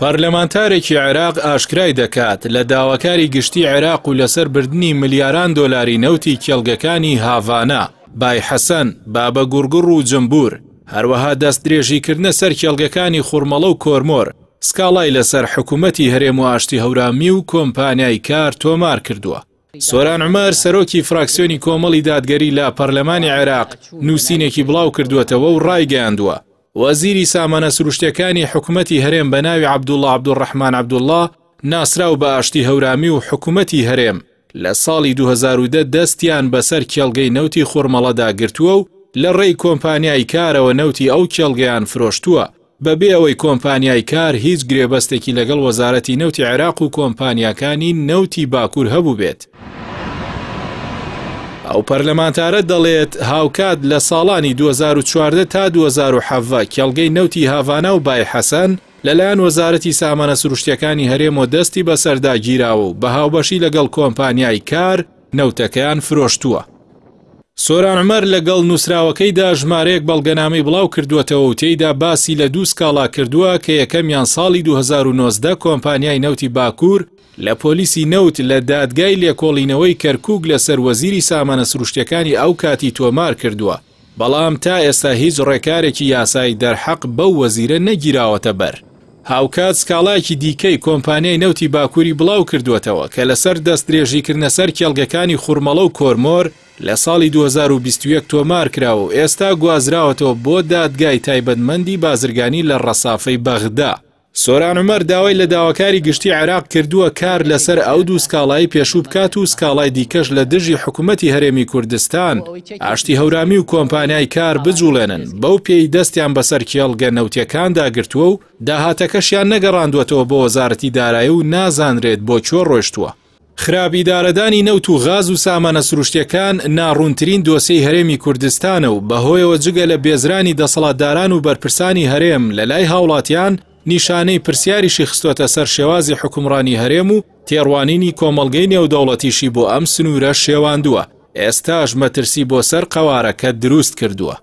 پارلەمانتارێکی عێراق ئاشکرای دەکات لە داواکاری گشتی عێراق و لەسەر بردننی ملیاران دۆلاری نەوتی کێڵگەکانی هاڤانا بای حەسەن بابە گورگڕ و جمبور هەروەها دەست درێژیکردنە سەر کێڵگەکانی خوورمەڵە و کۆرمۆر سکاڵای لەسەر حکوومەتی هەرێم و ئاشتی هەورامی و کۆمپانیای کار تۆمار کردووە. سۆران عمەر سەرۆکی فراکسیۆنی کۆمەڵی دادگەری لە پەرلەمانی عێراق نووسینێکی بڵاو کردوێتەوە و ڕایگەاندووە وەزیری سامانە سروشتەکانی حکوومەتی هەرێم بە ناوی عبدوڵله عبدوڕحمان عبدوڵله ناسرا و بە ئاشتی هەورامی و حکوومەتی هەرێم لە ساڵی 2010 دەستیان بەسەر کێڵگەی نەوتی خورمەڵەدا گرتووە و لە ڕێی کۆمپانیای کارەوە نەوتی ئەو کێڵگەیان فرۆشتووە بەبێ ئەوەی کۆمپانیای کار هیچ گرێبەستێکی لەگەڵ وەزارەتی نەوتی عێراق و کۆمپانیەکانی نەوتی باکوور هەبوو بێت. ئەو پەرلەمانتارە دەڵێت هاوکات لە ساڵانی 2014 تا 2010 کێڵگەی نەوتی هاوانە و بای حەسەن لەلایەن وەزارەتی سامانە سروشتیەکانی هەرێمەوە دەستی بەسەردا گیراوە و بە هاوبەشی لەگەڵ کۆمپانیای کار نەوتەکەیان فرۆشتووە. سۆرانمەر لەگەڵ نووسراوەکەیدا ژمارەیەک بەڵگەنامی بڵاو کردوەتەوە و تێیدا باسی لە دوو سکاڵا کردووە کە یەکەمیان ساڵی 2009 کۆمپانیای نەوتی باکوور لە پۆلیسی نەوت لە دادگای لێکۆڵینەوەی کەرکک لە سەروەزیری سامانە سروشتەکانی ئەو کاتی تۆمار کردووە بەڵام تا ئێستا هیچ ڕێکارێکی یاسای دەرحەق بەو وەزیرە نەگیراوەتە بەر هاوکات سکاڵایکی دیکەی کۆمپانیای نەوتی باکووری بڵاو کردوێتەوە کە لەسەر دەست درێژیکردنە سەر کێڵگەکانی خوورمەڵە و کۆرمۆر لە ساڵی 2021 تۆمار کراوە و ئێستا گوازراوەتەوە بۆ دادگای تایبەتمەندی بازرگانی لە ڕەسافەی بەغدا. سۆرانمەەر داوای لە داواکاری گشتی عراق کردووە کار لەسەر ئەو دوو سکاڵایی پێشوو بکات و سکاڵای دیکەش لە دژی حکوومەتتی هەرێمی کوردستان ئاشتی هەورامی و کۆمپانیای کار بجوڵێنن بەو پێی دەستیان بەسەر کێڵگە نەوتەکان داگرتووە و داهاتەکەشیان نەگەڕاندوێتەوە بۆ وەزارەتی دارایی و نازانرێت بۆ چۆ ڕۆشتووە. خراپیدارەدانی نەوت و غاز و سامانە سروشتەکان ناڕوونترین دۆسەی هەرێمی کوردستانە و بەهۆیەوە جگە لە بێزرانی دەسەڵاتداران و بەرپرسانی هەرێم لە لای هاوڵاتیان نیشانەی پرسیاریشی خستۆتە سەر شێوازی حکومڕانی هەرێم و تێڕوانینی کۆمەلگەی نێودەوڵەتیشی بۆ ئەم سنوورە شێواندووە ئێستاش مەترسی بۆ سەر قەوارەکە دروست کردووە.